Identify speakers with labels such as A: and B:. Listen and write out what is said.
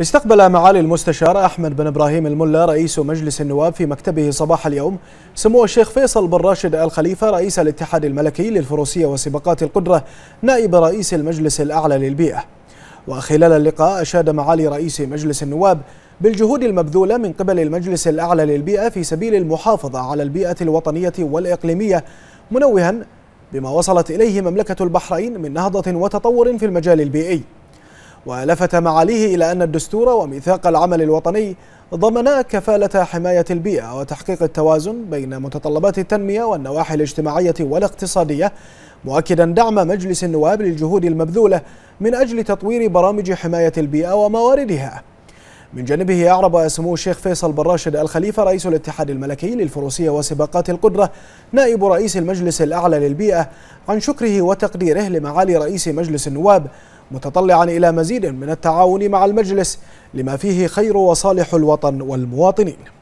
A: استقبل معالي المستشار أحمد بن إبراهيم الملا رئيس مجلس النواب في مكتبه صباح اليوم سمو الشيخ فيصل بن راشد الخليفة رئيس الاتحاد الملكي للفروسية وسباقات القدرة نائب رئيس المجلس الأعلى للبيئة وخلال اللقاء أشاد معالي رئيس مجلس النواب بالجهود المبذولة من قبل المجلس الأعلى للبيئة في سبيل المحافظة على البيئة الوطنية والإقليمية منوها بما وصلت إليه مملكة البحرين من نهضة وتطور في المجال البيئي ولفت معاليه إلى أن الدستور وميثاق العمل الوطني ضمنا كفالة حماية البيئة وتحقيق التوازن بين متطلبات التنمية والنواحي الاجتماعية والاقتصادية مؤكدا دعم مجلس النواب للجهود المبذولة من أجل تطوير برامج حماية البيئة ومواردها من جانبه أعرب سمو الشيخ فيصل بن راشد الخليفة رئيس الاتحاد الملكي للفروسية وسباقات القدرة نائب رئيس المجلس الأعلى للبيئة عن شكره وتقديره لمعالي رئيس مجلس النواب متطلعا إلى مزيد من التعاون مع المجلس لما فيه خير وصالح الوطن والمواطنين